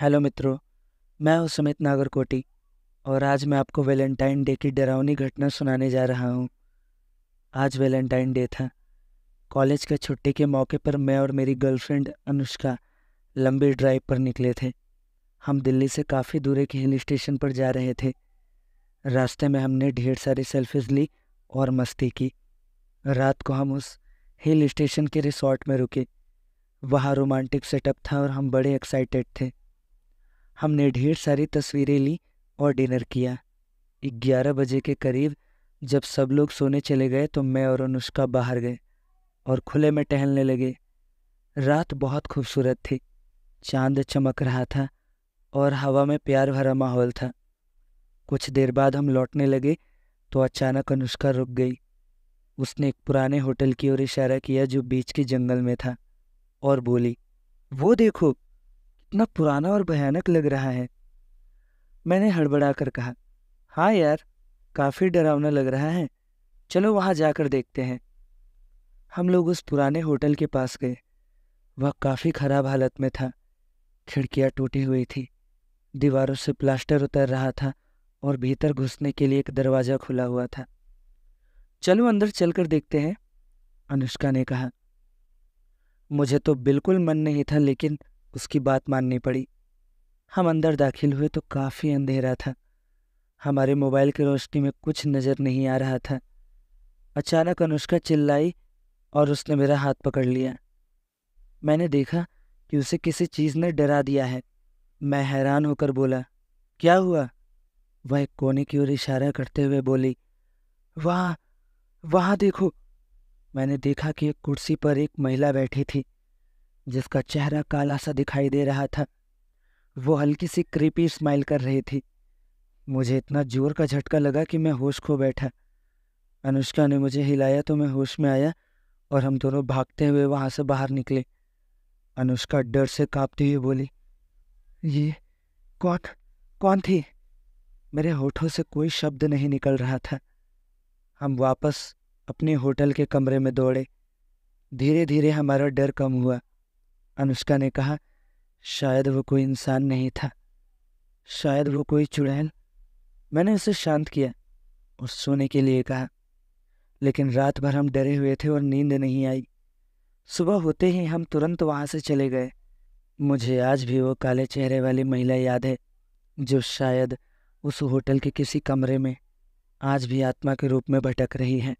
Hello मित्रों मैं हूं सुमित नागरकोटी और आज मैं आपको वैलेंटाइन डे की डरावनी घटना सुनाने जा रहा हूं। आज वैलेंटाइन डे था कॉलेज के छुट्टी के मौके पर मैं और मेरी गर्लफ्रेंड अनुष्का लंबी ड्राइव पर निकले थे हम दिल्ली से काफ़ी दूर एक हिल स्टेशन पर जा रहे थे रास्ते में हमने ढेर सारी सेल्फीज ली और मस्ती की रात को हम उस हिल स्टेशन के रिसोर्ट में रुके वहाँ रोमांटिक सेटअप था और हम बड़े एक्साइटेड थे हमने ढेर सारी तस्वीरें ली और डिनर किया ग्यारह बजे के करीब जब सब लोग सोने चले गए तो मैं और अनुष्का बाहर गए और खुले में टहलने लगे रात बहुत खूबसूरत थी चांद चमक रहा था और हवा में प्यार भरा माहौल था कुछ देर बाद हम लौटने लगे तो अचानक अनुष्का रुक गई उसने एक पुराने होटल की ओर इशारा किया जो बीच के जंगल में था और बोली वो देखो कितना पुराना और भयानक लग रहा है मैंने हड़बड़ा कर कहा हाँ यार काफ़ी डरावना लग रहा है चलो वहां जाकर देखते हैं हम लोग उस पुराने होटल के पास गए वह काफ़ी खराब हालत में था खिड़कियां टूटी हुई थी दीवारों से प्लास्टर उतर रहा था और भीतर घुसने के लिए एक दरवाज़ा खुला हुआ था चलो अंदर चलकर देखते हैं अनुष्का ने कहा मुझे तो बिल्कुल मन नहीं था लेकिन उसकी बात माननी पड़ी हम अंदर दाखिल हुए तो काफ़ी अंधेरा था हमारे मोबाइल की रोशनी में कुछ नज़र नहीं आ रहा था अचानक अनुष्का चिल्लाई और उसने मेरा हाथ पकड़ लिया मैंने देखा कि उसे किसी चीज़ ने डरा दिया है मैं हैरान होकर बोला क्या हुआ वह एक कोने की ओर इशारा करते हुए बोली वाह वहाँ देखो मैंने देखा कि एक कुर्सी पर एक महिला बैठी थी जिसका चेहरा काला सा दिखाई दे रहा था वो हल्की सी क्रीपी स्माइल कर रही थी मुझे इतना जोर का झटका लगा कि मैं होश खो बैठा अनुष्का ने मुझे हिलाया तो मैं होश में आया और हम दोनों भागते हुए वहाँ से बाहर निकले अनुष्का डर से कांपती हुई बोली ये कौन कौन थी मेरे होठों से कोई शब्द नहीं निकल रहा था हम वापस अपने होटल के कमरे में दौड़े धीरे धीरे हमारा डर कम हुआ अनुष्का ने कहा शायद वो कोई इंसान नहीं था शायद वो कोई चुड़ैल मैंने उसे शांत किया और सोने के लिए कहा लेकिन रात भर हम डरे हुए थे और नींद नहीं आई सुबह होते ही हम तुरंत वहां से चले गए मुझे आज भी वो काले चेहरे वाली महिला याद है जो शायद उस होटल के किसी कमरे में आज भी आत्मा के रूप में भटक रही है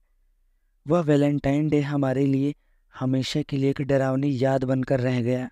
वह वैलेंटाइन डे हमारे लिए हमेशा के लिए एक डरावनी याद बनकर रह गया